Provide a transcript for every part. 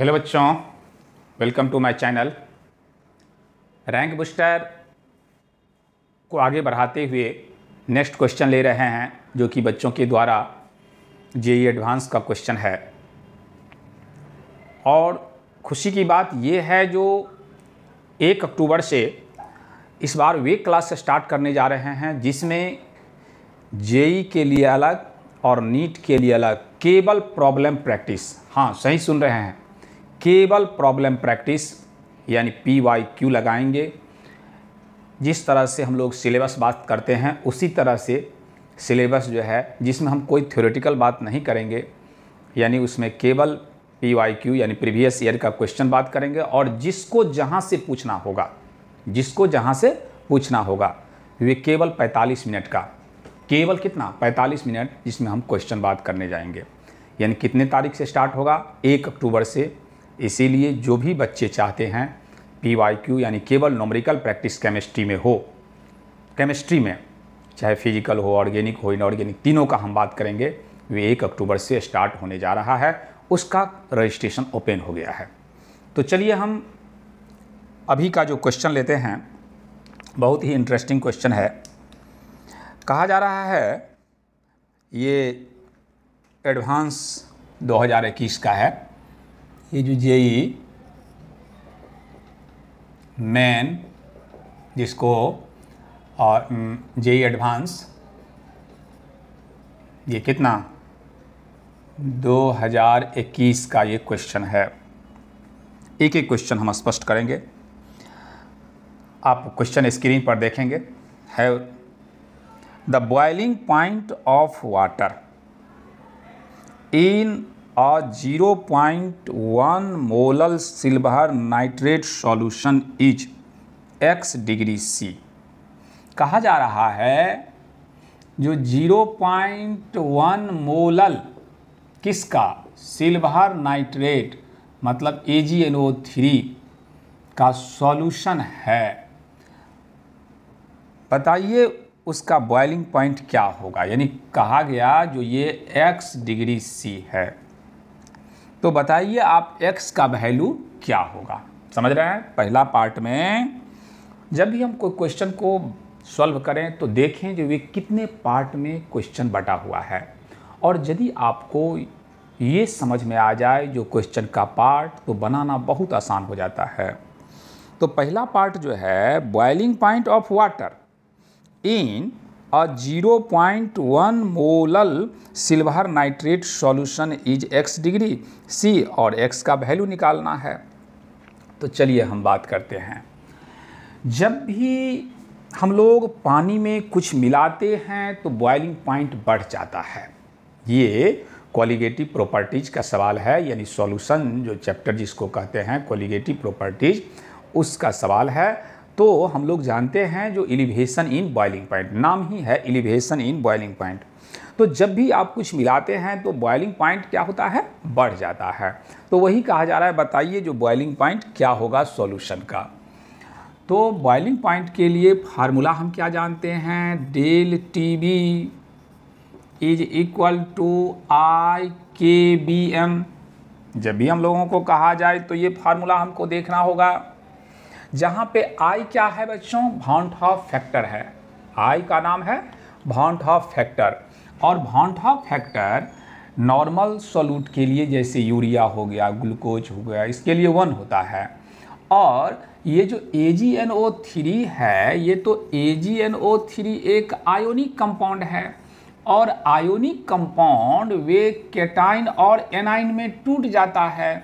hello बच्चों welcome to my channel rank booster को आगे बढ़ाते हुए नेक्स्ट क्वेश्चन ले रहे हैं जो कि बच्चों के द्वारा जे एडवांस e का क्वेश्चन है और खुशी की बात ये है जो एक अक्टूबर से इस बार वे क्लास स्टार्ट करने जा रहे हैं जिसमें जेई e के लिए अलग और नीट के लिए अलग केवल प्रॉब्लम प्रैक्टिस हाँ सही सुन रहे हैं केवल प्रॉब्लम प्रैक्टिस यानी पी वाई क्यू लगाएंगे जिस तरह से हम लोग सिलेबस बात करते हैं उसी तरह से सिलेबस जो है जिसमें हम कोई थ्योरेटिकल बात नहीं करेंगे यानी उसमें केवल पी वाई क्यू यानी प्रीवियस ईयर का क्वेश्चन बात करेंगे और जिसको जहाँ से पूछना होगा जिसको जहाँ से पूछना होगा वे केवल 45 मिनट का केवल कितना 45 मिनट जिसमें हम क्वेश्चन बात करने जाएंगे यानी कितने तारीख से स्टार्ट होगा एक अक्टूबर से इसीलिए जो भी बच्चे चाहते हैं पी वाई क्यू यानी केवल नोमरिकल प्रैक्टिस केमिस्ट्री में हो केमिस्ट्री में चाहे फिजिकल हो ऑर्गेनिक हो इनऑर्गेनिक तीनों का हम बात करेंगे वे एक अक्टूबर से स्टार्ट होने जा रहा है उसका रजिस्ट्रेशन ओपन हो गया है तो चलिए हम अभी का जो क्वेश्चन लेते हैं बहुत ही इंटरेस्टिंग क्वेश्चन है कहा जा रहा है ये एडवांस 2021 का है ये जो जेई मैन e, जिसको और जेई एडवांस e ये कितना 2021 का ये क्वेश्चन है एक एक क्वेश्चन हम स्पष्ट करेंगे आप क्वेश्चन स्क्रीन पर देखेंगे है the boiling point of water in और zero point one molal silver nitrate solution is X degree C कहा जा रहा है जो जीरो पॉइंट वन मोलल किसका सिल्वर नाइट्रेट मतलब A G N O three का सॉल्यूशन है बताइए उसका बॉइलिंग पॉइंट क्या होगा यानी कहा गया जो ये एक्स डिग्री सी है तो बताइए आप एक्स का वैल्यू क्या होगा समझ रहे हैं पहला पार्ट में जब भी हम कोई क्वेश्चन को सॉल्व करें तो देखें जो ये कितने पार्ट में क्वेश्चन बटा हुआ है और यदि आपको ये समझ में आ जाए जो क्वेश्चन का पार्ट तो बनाना बहुत आसान हो जाता है तो पहला पार्ट जो है boiling point of water in point 0.1 molal silver nitrate solution is X degree C और एक्स का वैल्यू निकालना है तो चलिए हम बात करते हैं जब भी हम लोग पानी में कुछ मिलाते हैं तो बॉइलिंग पॉइंट बढ़ जाता है ये क्वालिगेटिव प्रॉपर्टीज़ का सवाल है यानी सॉल्यूशन जो चैप्टर जिसको कहते हैं क्वालिगेटिव प्रॉपर्टीज़ उसका सवाल है तो हम लोग जानते हैं जो एलिवेशन इन बॉइलिंग पॉइंट नाम ही है एलिवेशन इन बॉइलिंग पॉइंट तो जब भी आप कुछ मिलाते हैं तो बॉइलिंग पॉइंट क्या होता है बढ़ जाता है तो वही कहा जा रहा है बताइए जो बॉइलिंग पॉइंट क्या होगा सॉल्यूशन का तो बॉइलिंग पॉइंट के लिए फार्मूला हम क्या जानते हैं del T B is equal to I K B M जब भी हम लोगों को कहा जाए तो ये फार्मूला हमको देखना होगा जहाँ पे आई क्या है बच्चों भाउंट फैक्टर है आई का नाम है भाउंट फैक्टर और भाउंट फैक्टर नॉर्मल सोलूट के लिए जैसे यूरिया हो गया ग्लूकोज हो गया इसके लिए वन होता है और ये जो थ्री है ये तो थ्री एक आयोनिक कंपाउंड है और आयोनिक कंपाउंड वे केटाइन और एनाइन में टूट जाता है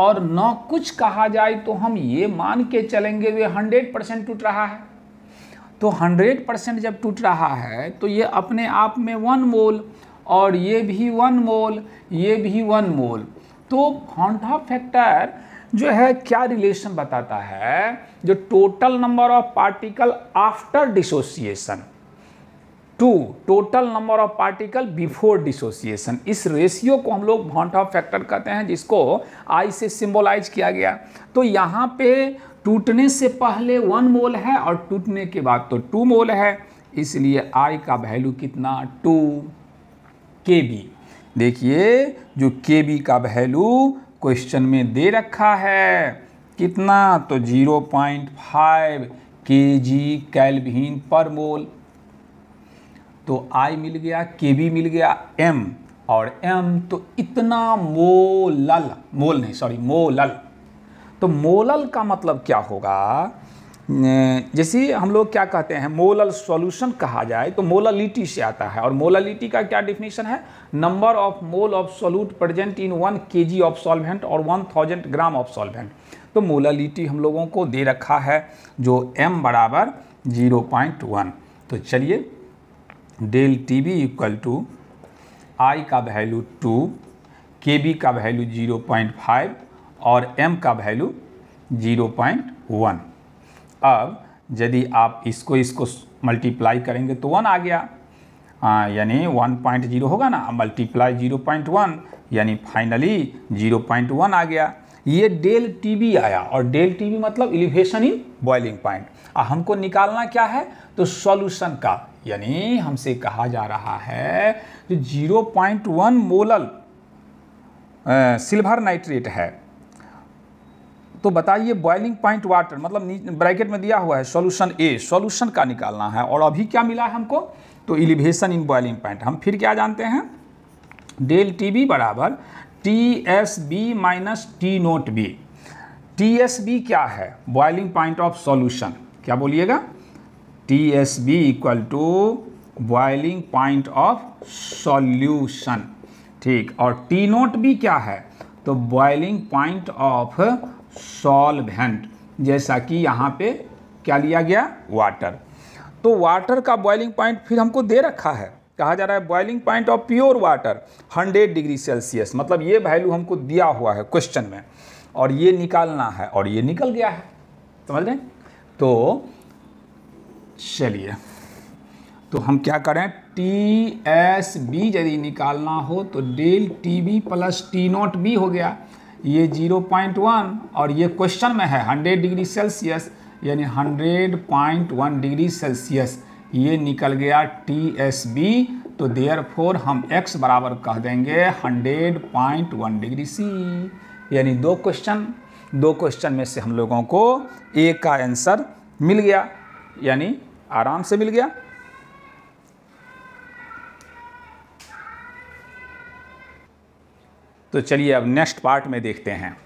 और न कुछ कहा जाए तो हम ये मान के चलेंगे वे हंड्रेड परसेंट टूट रहा है तो हंड्रेड परसेंट जब टूट रहा है तो ये अपने आप में वन मोल और ये भी वन मोल ये भी वन मोल तो हॉन्टा फैक्टर जो है क्या रिलेशन बताता है जो total number of particle after dissociation to total number of particle before dissociation इस रेशियो को हम लोग भॉन्ट ऑफ फैक्टर कहते हैं जिसको आई से सिम्बोलाइज किया गया तो यहाँ पे टूटने से पहले वन मोल है और टूटने के बाद तो टू मोल है इसलिए आई का वैल्यू कितना टू के बी देखिए जो के बी का वैल्यू क्वेश्चन में दे रखा है कितना तो जीरो पॉइंट फाइव के जी कैलभिन पर मोल तो आई मिल गया के बी मिल गया एम और एम तो इतना मोलल मोल नहीं सॉरी मोलल तो मोलल का मतलब क्या होगा जैसे हम लोग क्या कहते हैं मोलल सॉल्यूशन कहा जाए तो मोलालिटी से आता है और मोलालिटी का क्या डिफिनेशन है number of mole of solute present in one K G of solvent और one thousand gram of solvent तो मोलालिटी हम लोगों को दे रखा है जो एम बराबर जीरो पॉइंट वन तो चलिए del T B equal to I का वैल्यू टू के बी का वैल्यू जीरो पॉइंट फाइव और एम का वैल्यू जीरो पॉइंट वन अब यदि आप इसको इसको मल्टीप्लाई करेंगे तो वन आ गया यानी वन पॉइंट जीरो होगा ना मल्टीप्लाई जीरो पॉइंट वन यानी फाइनली जीरो पॉइंट वन आ गया ये डेल टी बी आया और डेल टी बी मतलब एलिवेशन इन बॉइलिंग पॉइंट हमको निकालना क्या है तो सॉल्यूशन का यानी हमसे कहा जा रहा है जो 0.1 मोलल सिल्वर नाइट्रेट है तो बताइए बॉइलिंग पॉइंट वाटर मतलब ब्रैकेट में दिया हुआ है सॉल्यूशन ए सॉल्यूशन का निकालना है और अभी क्या मिला है हमको तो इलिवेशन इन बॉइलिंग पॉइंट हम फिर क्या जानते हैं डेल टी बी बराबर T S B minus T naught B T S B क्या है बॉइलिंग पॉइंट ऑफ सॉल्यूशन क्या बोलिएगा T S B equal to boiling point of solution ठीक और टी नोट भी क्या है तो बॉइलिंग पॉइंट ऑफ सॉल्वेंट जैसा कि यहाँ पे क्या लिया गया वाटर तो वाटर का बॉइलिंग पॉइंट फिर हमको दे रखा है कहा जा रहा है boiling point of pure water 100 degree Celsius मतलब ये वैल्यू हमको दिया हुआ है क्वेश्चन में और ये निकालना है और ये निकल गया है समझ रहे तो चलिए तो हम क्या करें टी एस बी यदि निकालना हो तो del T B plus T naught B हो गया ये जीरो पॉइंट वन और ये क्वेश्चन में है हंड्रेड डिग्री सेल्सियस यानी hundred point one degree Celsius ये निकल गया टी एस बी तो देयर फोर हम x बराबर कह देंगे hundred point one degree C यानी दो क्वेश्चन दो क्वेश्चन में से हम लोगों को एक का आंसर मिल गया यानी आराम से मिल गया तो चलिए अब नेक्स्ट पार्ट में देखते हैं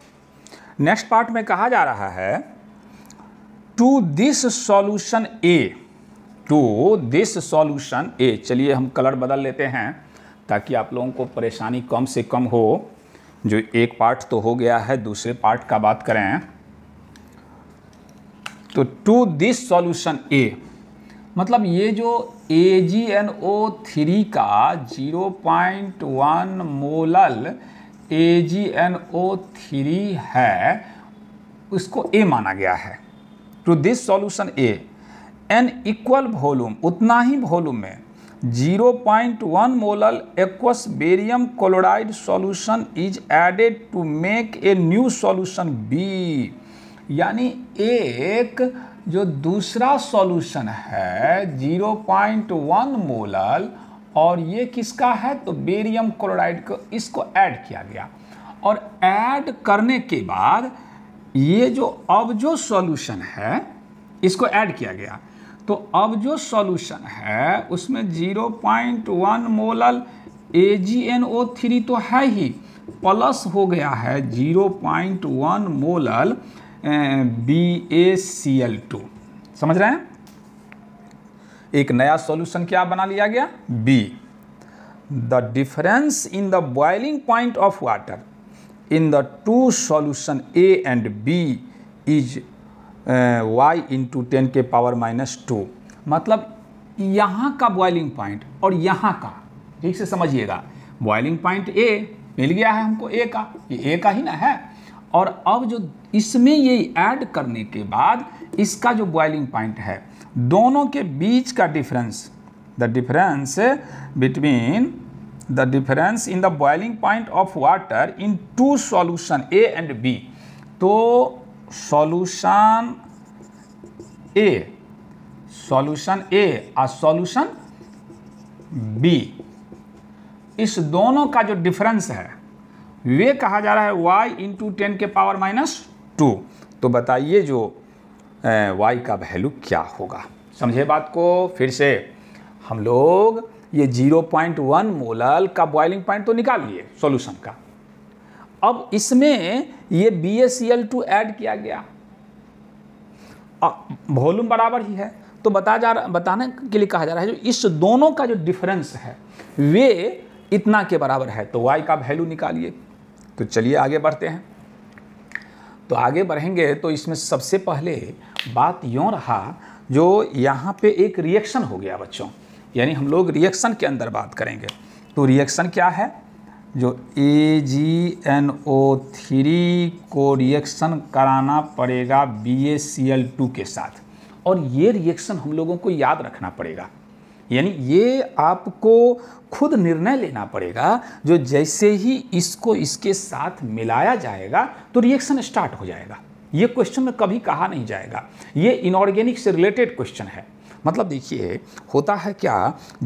नेक्स्ट पार्ट में कहा जा रहा है to this solution A to this solution A चलिए हम कलर बदल लेते हैं ताकि आप लोगों को परेशानी कम से कम हो जो एक पार्ट तो हो गया है दूसरे पार्ट का बात करें तो टू दिस सॉल्यूशन ए मतलब ये जो A G N O three का zero point one molal A G N O three है उसको ए माना गया है to this solution A an equal volume उतना ही वॉल्यूम में 0.1 molal aqueous barium chloride solution is added to make a new solution B यानी एक जो दूसरा सॉल्यूशन है 0.1 मोलल और ये किसका है तो बेरियम क्लोराइड को इसको ऐड किया गया और ऐड करने के बाद ये जो अब जो सॉल्यूशन है इसको ऐड किया गया तो अब जो सॉल्यूशन है उसमें 0.1 मोलल AgNO3 तो है ही प्लस हो गया है 0.1 molal B A C L two समझ रहे हैं एक नया सॉल्यूशन क्या बना लिया गया B the difference in the boiling point of water in the two solution A and B is Y into ten के पावर माइनस टू मतलब यहाँ का बॉइलिंग पॉइंट और यहाँ का ठीक से समझिएगा बॉइलिंग पॉइंट ए मिल गया है हमको ए का ये ए का ही ना है और अब जो इसमें ये ऐड करने के बाद इसका जो बॉइलिंग पॉइंट है दोनों के बीच का difference the difference between the difference in the boiling point of water in two solution A and B तो सॉल्यूशन ए सॉल्यूशन ए और सॉल्यूशन बी इस दोनों का जो डिफरेंस है वे कहा जा रहा है y इंटू टेन के पावर माइनस टू तो बताइए जो वाई का वैल्यू क्या होगा समझे बात को फिर से हम लोग ये 0.1 मोलल का बॉइलिंग पॉइंट तो निकाल लिए सॉल्यूशन का अब इसमें ये बी एस ऐड किया गया वॉल्यूम बराबर ही है तो बता जा रहा बताने के लिए कहा जा रहा है जो इस दोनों का जो डिफरेंस है वे इतना के बराबर है तो y का वैल्यू निकालिए तो चलिए आगे बढ़ते हैं तो आगे बढ़ेंगे तो इसमें सबसे पहले बात यूँ रहा जो यहाँ पे एक रिएक्शन हो गया बच्चों यानी हम लोग रिएक्शन के अंदर बात करेंगे तो रिएक्शन क्या है जो A G N O three को रिएक्शन कराना पड़ेगा B A C L two के साथ और ये रिएक्शन हम लोगों को याद रखना पड़ेगा यानी ये आपको खुद निर्णय लेना पड़ेगा जो जैसे ही इसको इसके साथ मिलाया जाएगा तो रिएक्शन स्टार्ट हो जाएगा ये क्वेश्चन में कभी कहा नहीं जाएगा ये इनऑर्गेनिक से रिलेटेड क्वेश्चन है मतलब देखिए होता है क्या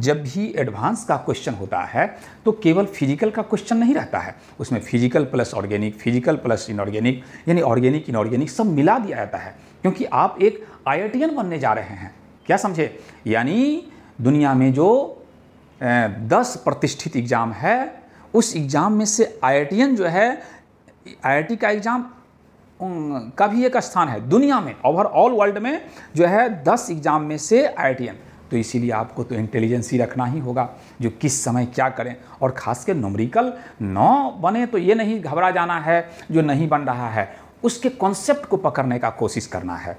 जब भी एडवांस का क्वेश्चन होता है तो केवल फिजिकल का क्वेश्चन नहीं रहता है उसमें physical plus organic physical plus inorganic यानी ऑर्गेनिक इनऑर्गेनिक सब मिला दिया जाता है क्योंकि आप एक आई बनने जा रहे हैं क्या समझे यानी दुनिया में जो दस प्रतिष्ठित एग्ज़ाम है उस एग्ज़ाम में से आई जो है आई का एग्ज़ाम का भी एक स्थान है दुनिया में ओवरऑल वर्ल्ड में जो है दस एग्ज़ाम में से आई तो इसीलिए आपको तो इंटेलिजेंसी रखना ही होगा जो किस समय क्या करें और ख़ास कर नोमरिकल नौ बने तो ये नहीं घबरा जाना है जो नहीं बन रहा है उसके कॉन्सेप्ट को पकड़ने का कोशिश करना है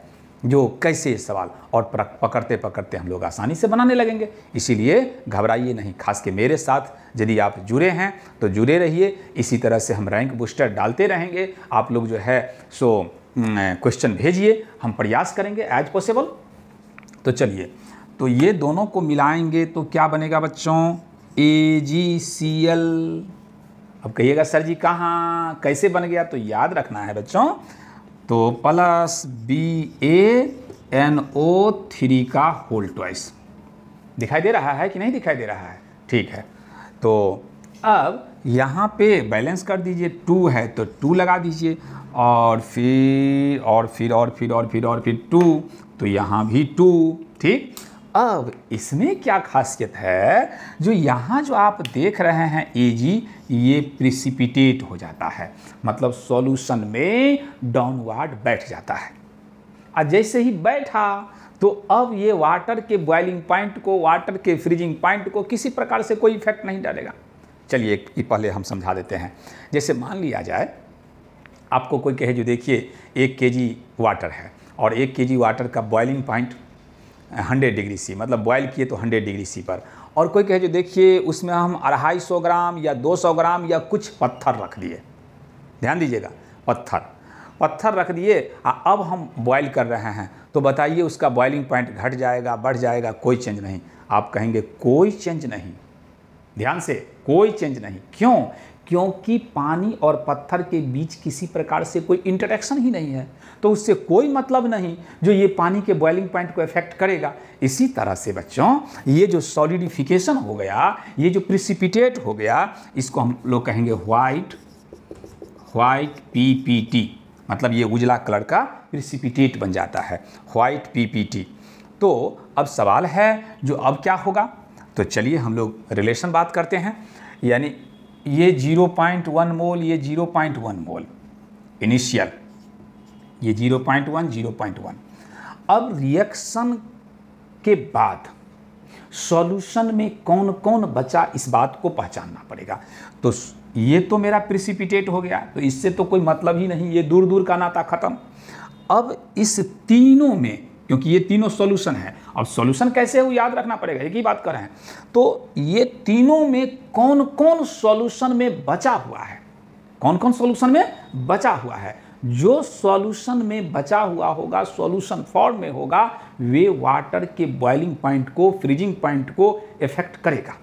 जो कैसे सवाल और पकड़ते पकड़ते हम लोग आसानी से बनाने लगेंगे इसीलिए घबराइए नहीं खास के मेरे साथ यदि आप जुड़े हैं तो जुड़े रहिए इसी तरह से हम रैंक बूस्टर डालते रहेंगे आप लोग जो है सो क्वेश्चन भेजिए हम प्रयास करेंगे एज पॉसिबल तो चलिए तो ये दोनों को मिलाएंगे तो क्या बनेगा बच्चों ए जी सी एल अब कहिएगा सर जी कहाँ कैसे बन गया तो याद रखना है बच्चों तो plus B A N O three का होल ट्वाइस दिखाई दे रहा है कि नहीं दिखाई दे रहा है ठीक है तो अब यहाँ पे बैलेंस कर दीजिए टू है तो टू लगा दीजिए और फिर और फिर और फिर और फिर और फिर टू तो यहाँ भी टू ठीक अब इसमें क्या खासियत है जो यहाँ जो आप देख रहे हैं ए जी ये प्रिसिपिटेट हो जाता है मतलब सॉल्यूशन में डाउनवर्ड बैठ जाता है और जैसे ही बैठा तो अब ये वाटर के बॉइलिंग पॉइंट को वाटर के फ्रीजिंग पॉइंट को किसी प्रकार से कोई इफेक्ट नहीं डालेगा चलिए ये पहले हम समझा देते हैं जैसे मान लिया जाए आपको कोई कहे जो देखिए एक के जी वाटर है और एक के जी वाटर का boiling point hundred degree C मतलब बॉयल किए तो हंड्रेड डिग्री सी पर और कोई कहे जो देखिए उसमें हम अढ़ाई सौ ग्राम या दो सौ ग्राम या कुछ पत्थर रख दिए ध्यान दीजिएगा पत्थर पत्थर रख दिए अब हम बॉयल कर रहे हैं तो बताइए उसका बॉइलिंग पॉइंट घट जाएगा बढ़ जाएगा कोई चेंज नहीं आप कहेंगे कोई चेंज नहीं ध्यान से कोई चेंज नहीं क्यों क्योंकि पानी और पत्थर के बीच किसी प्रकार से कोई इंटरेक्शन ही नहीं है तो उससे कोई मतलब नहीं जो ये पानी के बॉइलिंग पॉइंट को इफेक्ट करेगा इसी तरह से बच्चों ये जो सॉलिडिफिकेशन हो गया ये जो प्रिसिपिटेट हो गया इसको हम लोग कहेंगे white white P P T मतलब ये उजला कलर का प्रिसिपिटेट बन जाता है वाइट पी पी टी तो अब सवाल है जो अब क्या होगा तो चलिए हम लोग रिलेशन बात करते हैं यानी ये 0.1 मोल ये 0.1 मोल इनिशियल ये 0.1 0.1 अब रिएक्शन के बाद सॉल्यूशन में कौन कौन बचा इस बात को पहचानना पड़ेगा तो ये तो मेरा प्रिसिपिटेट हो गया तो इससे तो कोई मतलब ही नहीं ये दूर दूर का नाता ख़त्म अब इस तीनों में क्योंकि ये तीनों सॉल्यूशन है अब सॉल्यूशन कैसे वो याद रखना पड़ेगा एक ही बात कर रहे हैं तो ये तीनों में कौन कौन सॉल्यूशन में बचा हुआ है कौन कौन सॉल्यूशन में बचा हुआ है जो सॉल्यूशन में बचा हुआ होगा सॉल्यूशन फॉर्म में होगा वे वाटर के बॉइलिंग पॉइंट को फ्रीजिंग पॉइंट को इफेक्ट करेगा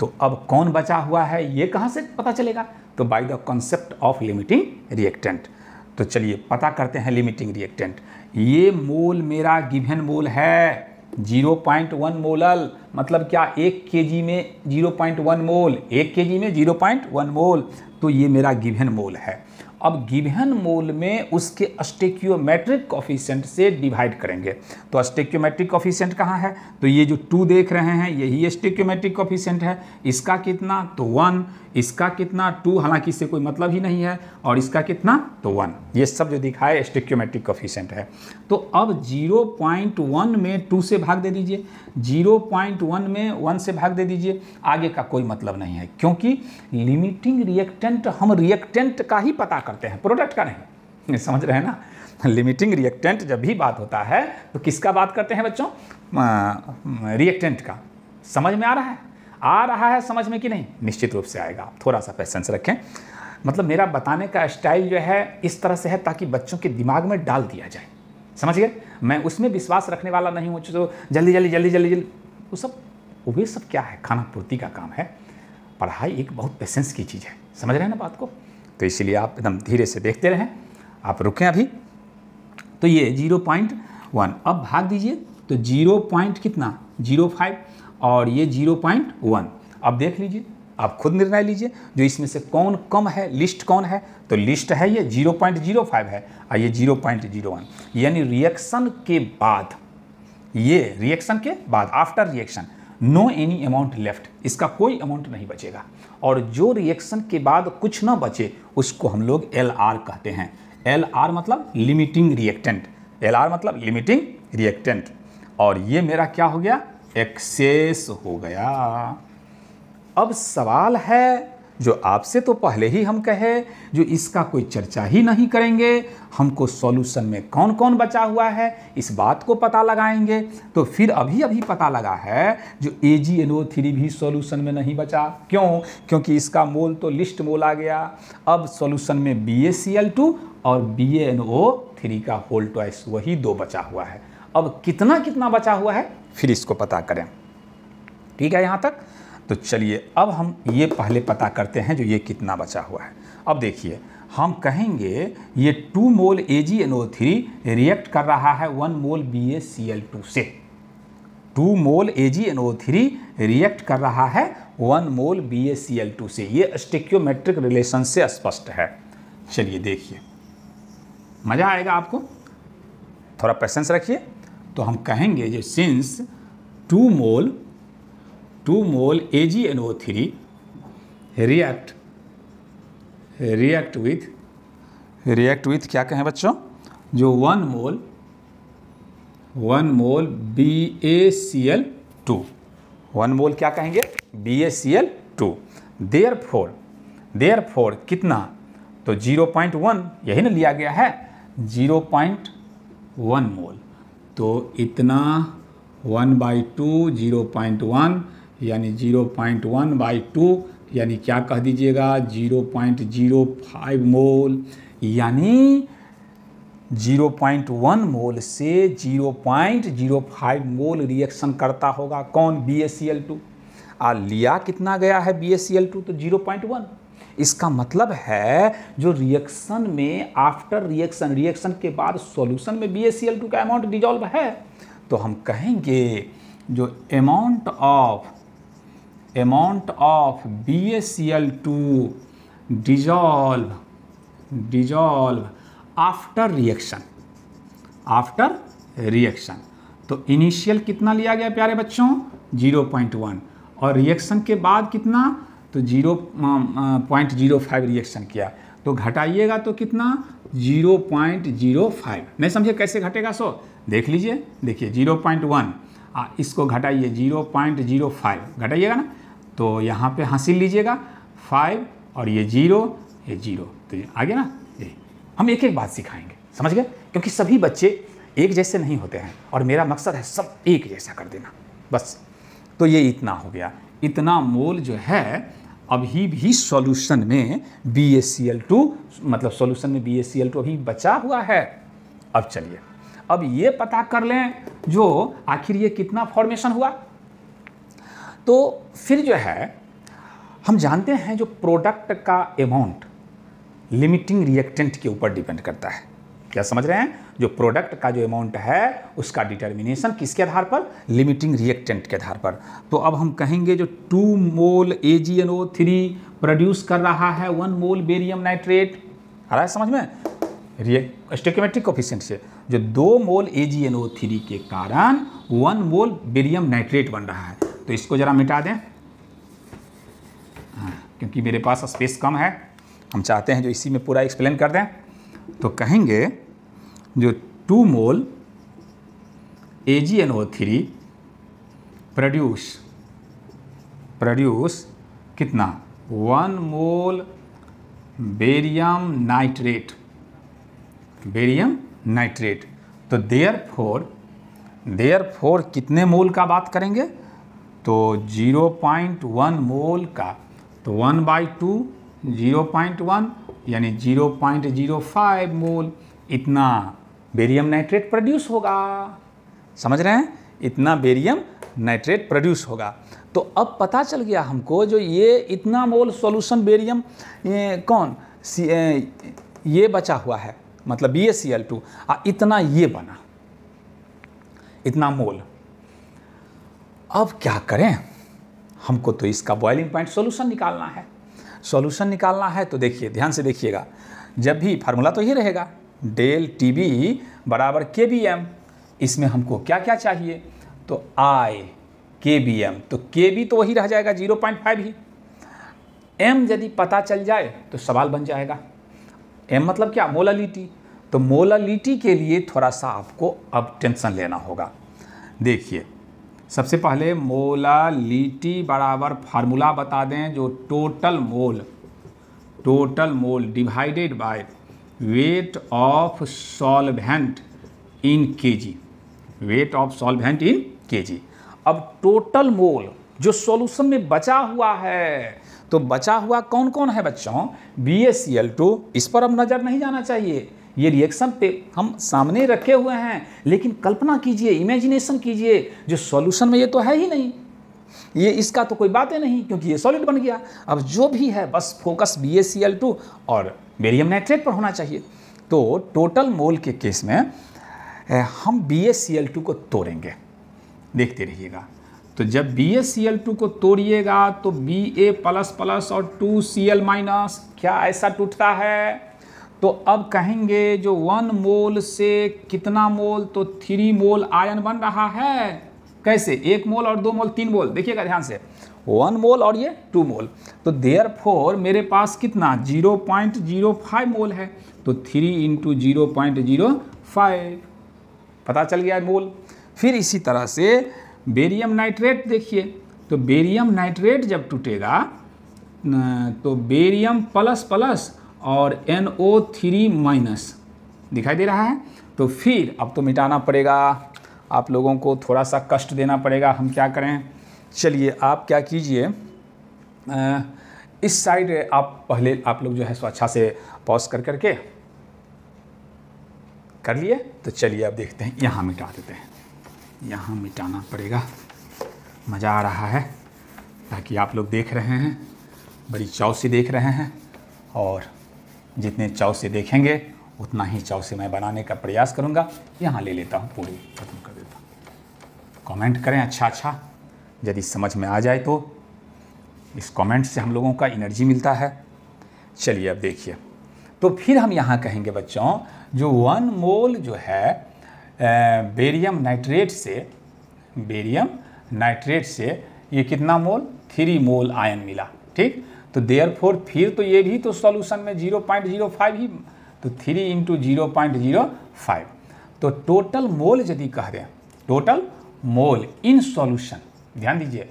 तो अब कौन बचा हुआ है ये कहां से पता चलेगा तो by the concept of limiting reactant तो चलिए पता करते हैं लिमिटिंग रिएक्टेंट ये मोल मेरा गिवन मोल है 0.1 मोलल मतलब क्या एक केजी में 0.1 मोल एक केजी में 0.1 मोल तो ये मेरा गिवन मोल है अब गिवन मोल में उसके अस्टेक्योमेट्रिक कॉफिशेंट से डिवाइड करेंगे तो अस्टेक्योमेट्रिक कॉफिशेंट कहाँ है तो ये जो टू देख रहे हैं यही अस्टेक्योमेट्रिक कॉफिशेंट है इसका कितना तो वन इसका कितना टू हालांकि इससे कोई मतलब ही नहीं है और इसका कितना तो वन ये सब जो दिखाए एस्टेक्योमेट्रिक कॉफिशेंट है तो अब वन में टू से भाग दे दीजिए वन में वन से भाग दे दीजिए आगे का कोई मतलब नहीं है क्योंकि लिमिटिंग रिएक्टेंट हम रिएक्टेंट का ही पता करते हैं प्रोडक्ट का नहीं समझ रहे हैं ना लिमिटिंग रिएक्टेंट जब भी बात होता है तो किसका बात करते हैं बच्चों रिएक्टेंट का समझ में आ रहा है आ रहा है समझ में कि नहीं निश्चित रूप से आएगा थोड़ा सा पैसेंस रखें मतलब मेरा बताने का स्टाइल जो है इस तरह से है ताकि बच्चों के दिमाग में डाल दिया जाए समझ गए मैं उसमें विश्वास रखने वाला नहीं हूँ जो जल्दी जल्दी जल्दी जल्दी जल्दी वो सब वे सब क्या है खाना पूर्ति का काम है पढ़ाई एक बहुत पेशेंस की चीज़ है समझ रहे हैं ना बात को तो इसीलिए आप एकदम धीरे से देखते रहें आप रुकें अभी तो ये जीरो पॉइंट वन अब भाग दीजिए तो जीरो पॉइंट कितना जीरो फाइव और ये जीरो पॉइंट वन अब देख लीजिए आप खुद निर्णय लीजिए जो इसमें से कौन कम है लिस्ट कौन है तो लिस्ट है ये जीरो पॉइंट जीरो फाइव है और ये जीरो पॉइंट जीरो वन यानी रिएक्शन के बाद ये रिएक्शन के बाद after reaction no any amount left इसका कोई अमाउंट नहीं बचेगा और जो रिएक्शन के बाद कुछ ना बचे उसको हम लोग एल कहते हैं एल मतलब लिमिटिंग रिएक्टेंट एल मतलब लिमिटिंग रिएक्टेंट और ये मेरा क्या हो गया एक्सेस हो गया अब सवाल है जो आपसे तो पहले ही हम कहे जो इसका कोई चर्चा ही नहीं करेंगे हमको सॉल्यूशन में कौन कौन बचा हुआ है इस बात को पता लगाएंगे तो फिर अभी अभी पता लगा है जो A G N O three भी सॉल्यूशन में नहीं बचा क्यों क्योंकि इसका मोल तो लिस्ट मोल आ गया अब सॉल्यूशन में B A C L two और B A N O three का होल ट्वाइस वही दो बचा हुआ है अब कितना कितना बचा हुआ है फिर इसको पता करें ठीक है यहाँ तक तो चलिए अब हम ये पहले पता करते हैं जो ये कितना बचा हुआ है अब देखिए हम कहेंगे ये two mole A G N O three react कर रहा है one mole B A C L two से two mole A G N O three react कर रहा है one mole B A C L two से ये स्टेक्योमेट्रिक रिलेशन से स्पष्ट है चलिए देखिए मज़ा आएगा आपको थोड़ा पेशेंस रखिए तो हम कहेंगे जो since two mole two mole A G N O three react react with react with क्या कहें बच्चों जो one mole one mole B A C L two one mole क्या कहेंगे B A C L two therefore therefore कितना तो zero point one यही ना लिया गया है जीरो पॉइंट वन मोल तो इतना one by two zero point one यानी zero point one by two यानी क्या कह दीजिएगा zero point zero five mole यानी जीरो पॉइंट वन मोल से zero point zero five mole reaction करता होगा कौन B S C L two आ लिया कितना गया है B S C L two तो जीरो पॉइंट वन इसका मतलब है जो रिएक्शन में आफ्टर रिएक्शन रिएक्शन के बाद सॉल्यूशन में B S C L two का अमाउंट डिजॉल्व है तो हम कहेंगे जो amount of amount of B S C L two dissolve dissolve after reaction after reaction तो इनिशियल कितना लिया गया प्यारे बच्चों 0.1 और रिएक्शन के बाद कितना तो zero point zero five reaction किया तो घटाइएगा तो कितना जीरो पॉइंट जीरो फाइव नहीं समझे कैसे घटेगा सो देख लीजिए देखिए जीरो पॉइंट वन आ, इसको घटाइए जीरो पॉइंट जीरो फाइव घटाइएगा ना तो यहाँ पे हासिल लीजिएगा फाइव और ये जीरो ये जीरो तो ये आ गया ना ये हम एक एक बात सिखाएंगे समझ गए क्योंकि सभी बच्चे एक जैसे नहीं होते हैं और मेरा मकसद है सब एक जैसा कर देना बस तो ये इतना हो गया इतना मोल जो है अभी भी सॉल्यूशन में बी टू मतलब सॉल्यूशन में बी टू अभी बचा हुआ है अब चलिए अब ये पता कर लें जो आखिर ये कितना फॉर्मेशन हुआ तो फिर जो है हम जानते हैं जो प्रोडक्ट का अमाउंट लिमिटिंग रिएक्टेंट के ऊपर डिपेंड करता है क्या समझ रहे हैं जो प्रोडक्ट का जो अमाउंट है उसका डिटर्मिनेशन किसके आधार पर लिमिटिंग रिएक्टेंट के आधार पर तो अब हम कहेंगे जो two mole A G N O three produce कर रहा है वन मोल बेरियम नाइट्रेट आ रहा है समझ में स्टोक्योमेट्रिक ऑफिशियंट से जो दो मोल ए थ्री के कारण वन मोल बेरियम नाइट्रेट बन रहा है तो इसको ज़रा मिटा दें हाँ, क्योंकि मेरे पास स्पेस कम है हम चाहते हैं जो इसी में पूरा एक्सप्लेन कर दें तो कहेंगे जो two mole A three produce produce कितना one mole barium nitrate barium nitrate तो देयर फोर देयर फोर कितने मोल का बात करेंगे तो जीरो पॉइंट वन मोल का तो one by two zero point one यानी zero point zero five mole इतना बेरियम नाइट्रेट प्रोड्यूस होगा समझ रहे हैं इतना बेरियम नाइट्रेट प्रोड्यूस होगा तो अब पता चल गया हमको जो ये इतना मोल सॉल्यूशन बेरियम ये कौन ये बचा हुआ है मतलब B S C L two आ इतना ये बना इतना मोल अब क्या करें हमको तो इसका बॉइलिंग पॉइंट सॉल्यूशन निकालना है सॉल्यूशन निकालना है तो देखिए ध्यान से देखिएगा जब भी फार्मूला तो ही रहेगा डेल टी बी बराबर के बी एम इसमें हमको क्या क्या चाहिए तो आई के बी एम तो के बी तो वही रह जाएगा जीरो पॉइंट फाइव ही एम यदि पता चल जाए तो सवाल बन जाएगा एम मतलब क्या मोलालिटी तो मोलालिटी के लिए थोड़ा सा आपको अब टेंशन लेना होगा देखिए सबसे पहले मोलालिटी बराबर फार्मूला बता दें जो total mole total mole divided by weight of solvent in KG weight of solvent in KG अब टोटल मोल जो सॉल्यूशन में बचा हुआ है तो बचा हुआ कौन कौन है बच्चों B S C L two इस पर अब नज़र नहीं जाना चाहिए ये रिएक्शन पे हम सामने रखे हुए हैं लेकिन कल्पना कीजिए इमेजिनेशन कीजिए जो सॉल्यूशन में ये तो है ही नहीं ये इसका तो कोई बात ही नहीं क्योंकि ये सॉलिड बन गया अब जो भी है बस फोकस बी और बेरियम नाइट्रेट पर होना चाहिए तो टोटल मोल के केस में हम बी को तोड़ेंगे देखते रहिएगा तो जब बी को तोड़िएगा तो बी ए प्लस प्लस और टू सी एल माइनस क्या ऐसा टूटता है तो अब कहेंगे जो वन मोल से कितना मोल तो थ्री मोल आयन बन रहा है कैसे एक मोल और दो मोल तीन मोल देखिएगा ध्यान से वन मोल और ये टू मोल तो देयर फोर मेरे पास कितना zero point zero five mole है तो three into zero point zero five पता चल गया मोल फिर इसी तरह से बेरियम नाइट्रेट देखिए तो बेरियम नाइट्रेट जब टूटेगा तो बेरियम प्लस प्लस और एन ओ थ्री माइनस दिखाई दे रहा है तो फिर अब तो मिटाना पड़ेगा आप लोगों को थोड़ा सा कष्ट देना पड़ेगा हम क्या करें चलिए आप क्या कीजिए इस साइड आप पहले आप लोग जो है सो अच्छा से पॉज कर करके कर लिए तो चलिए अब देखते हैं यहाँ मिटा देते हैं यहाँ मिटाना पड़ेगा मज़ा आ रहा है ताकि आप लोग देख रहे हैं बड़ी चाव से देख रहे हैं और जितने चाव से देखेंगे उतना ही चाव से मैं बनाने का प्रयास करूँगा यहाँ ले लेता हूँ पूरी खत्म कर देता हूँ कमेंट करें अच्छा अच्छा यदि समझ में आ जाए तो इस कमेंट से हम लोगों का एनर्जी मिलता है चलिए अब देखिए तो फिर हम यहाँ कहेंगे बच्चों जो वन मोल जो है बेरियम नाइट्रेट से बेरियम नाइट्रेट से ये कितना मोल थ्री मोल आयन मिला ठीक तो देयर फोर फिर तो ये भी तो सॉल्यूशन में जीरो पॉइंट जीरो फाइव ही तो three into zero point zero five तो टोटल मोल यदि कह दें टोटल मोल इन सॉल्यूशन ध्यान दीजिए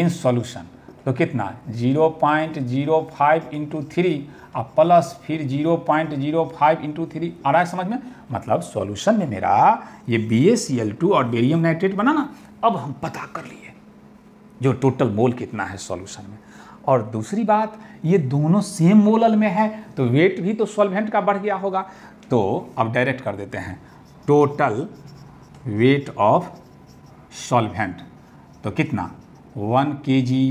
इन सॉल्यूशन तो कितना zero point zero five into three और प्लस फिर zero point zero five into three आ रहा है समझ में मतलब सॉल्यूशन में मेरा ये B S C L two और बेरियम नाइट्रेट बना ना अब हम पता कर लिए जो टोटल मोल कितना है सॉल्यूशन में और दूसरी बात ये दोनों सेम मोलल में है तो वेट भी तो सॉल्वेंट का बढ़ गया होगा तो अब डायरेक्ट कर देते हैं टोटल वेट ऑफ सॉल्वेंट तो कितना वन के जी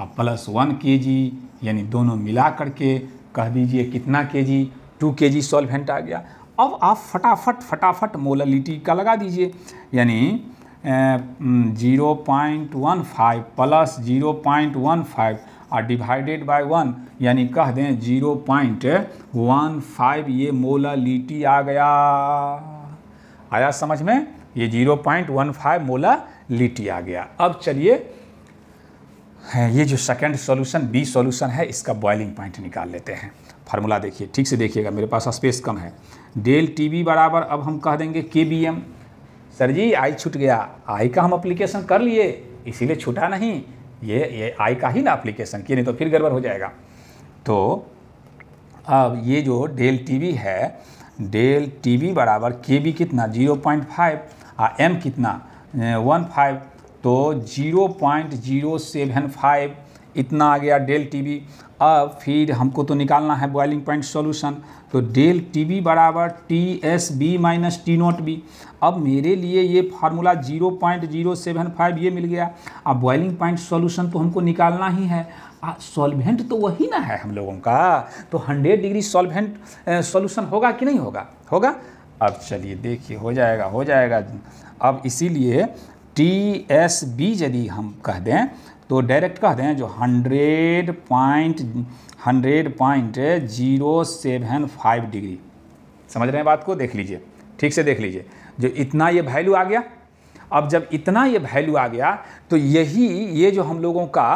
और प्लस वन के जी यानी दोनों मिला करके कह दीजिए कितना के जी टू के जी सॉल्वेंट आ गया अब आप फटाफट फटाफट मोललिटी का लगा दीजिए यानी zero point one five plus zero point one five और डिवाइडेड बाय वन यानी कह दें जीरो पॉइंट वन फाइव ये मोलालिटी आ गया आया समझ में ये जीरो पॉइंट वन फाइव मोला लिटी आ गया अब चलिए ये जो सेकंड सॉल्यूशन बी सॉल्यूशन है इसका बॉइलिंग पॉइंट निकाल लेते हैं फार्मूला देखिए ठीक से देखिएगा मेरे पास स्पेस कम है डेल टी बी बराबर अब हम कह देंगे K B M sir ji I छूट गया आई का हम अप्लीकेशन कर लिए इसीलिए छूटा नहीं ये ये आई का ही ना अप्लीकेशन किए नहीं तो फिर गड़बड़ हो जाएगा तो अब ये जो डेल टी वी है डेल टी वी बराबर के बी कितना जीरो पॉइंट फाइव आ एम कितना वन फाइव तो zero point zero seven five इतना आ गया डेल टी वी अब फिर हमको तो निकालना है बॉइलिंग पॉइंट सॉल्यूशन तो डेल टी वी बराबर T S B minus T naught B अब मेरे लिए ये formula zero point zero seven five ये मिल गया अब बॉइलिंग पॉइंट सॉल्यूशन तो हमको निकालना ही है सॉल्वेंट तो वही ना है हम लोगों का तो हंड्रेड डिग्री सॉल्वेंट सॉल्यूशन होगा कि नहीं होगा होगा अब चलिए देखिए हो जाएगा हो जाएगा अब इसीलिए टी एस बी यदि हम कह दें तो डायरेक्ट कह दें जो hundred point hundred point zero seven five degree समझ रहे हैं बात को देख लीजिए ठीक से देख लीजिए जो इतना ये वैल्यू आ गया अब जब इतना ये वैल्यू आ गया तो यही ये जो हम लोगों का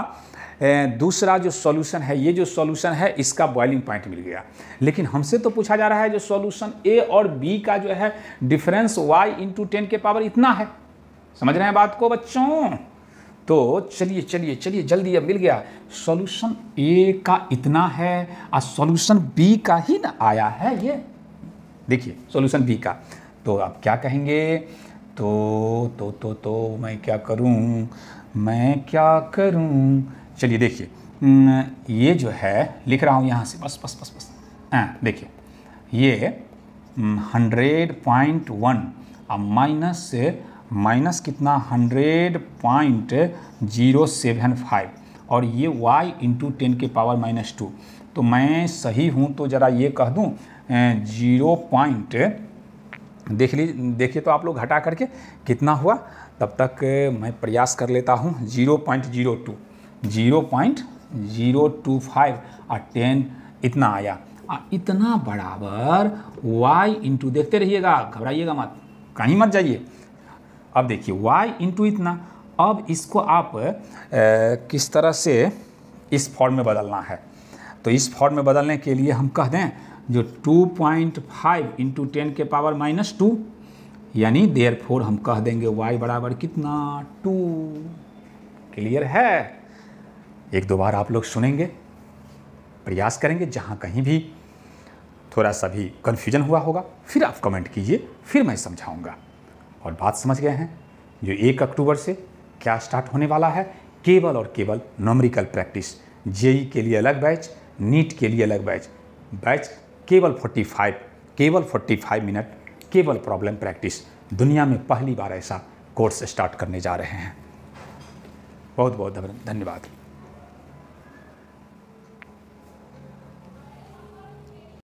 दूसरा जो सॉल्यूशन है ये जो सॉल्यूशन है इसका बॉइलिंग पॉइंट मिल गया लेकिन हमसे तो पूछा जा रहा है जो सॉल्यूशन ए और बी का जो है डिफरेंस वाई इंटू टेन के पावर इतना है समझ रहे हैं बात को बच्चों तो चलिए चलिए चलिए जल्दी अब मिल गया सॉल्यूशन ए का इतना है और सॉल्यूशन बी का ही ना आया है ये देखिए सॉल्यूशन बी का तो आप क्या कहेंगे तो तो तो तो मैं क्या करूं मैं क्या करूं चलिए देखिए ये जो है लिख रहा हूँ यहाँ से बस बस बस बस हाँ देखिए ये हंड्रेड पॉइंट वन अब माइनस से माइनस कितना hundred point zero seven five और ये y इंटू टेन के पावर माइनस टू तो मैं सही हूँ तो ज़रा ये कह दूँ जीरो पॉइंट देख ली देखिए तो आप लोग घटा करके कितना हुआ तब तक मैं प्रयास कर लेता हूँ zero point zero two zero point zero two five और टेन इतना आया आ, इतना बराबर y इंटू देखते रहिएगा घबराइएगा मत कहीं मत जाइए अब देखिए y इंटू इतना अब इसको आप ए, किस तरह से इस फॉर्म में बदलना है तो इस फॉर्म में बदलने के लिए हम कह दें जो 2.5 पॉइंट फाइव इंटू टेन के पावर माइनस टू यानी देयर फोर हम कह देंगे y बराबर कितना टू क्लियर है एक दो बार आप लोग सुनेंगे प्रयास करेंगे जहाँ कहीं भी थोड़ा सा भी कन्फ्यूजन हुआ होगा फिर आप कमेंट कीजिए फिर मैं समझाऊंगा और बात समझ गए हैं जो एक अक्टूबर से क्या स्टार्ट होने वाला है केवल और केवल नॉमरिकल प्रैक्टिस जेई के लिए अलग बैच नीट के लिए अलग बैच बैच केवल 45 केवल 45 मिनट केवल प्रॉब्लम प्रैक्टिस दुनिया में पहली बार ऐसा कोर्स स्टार्ट करने जा रहे हैं बहुत बहुत धन्यवाद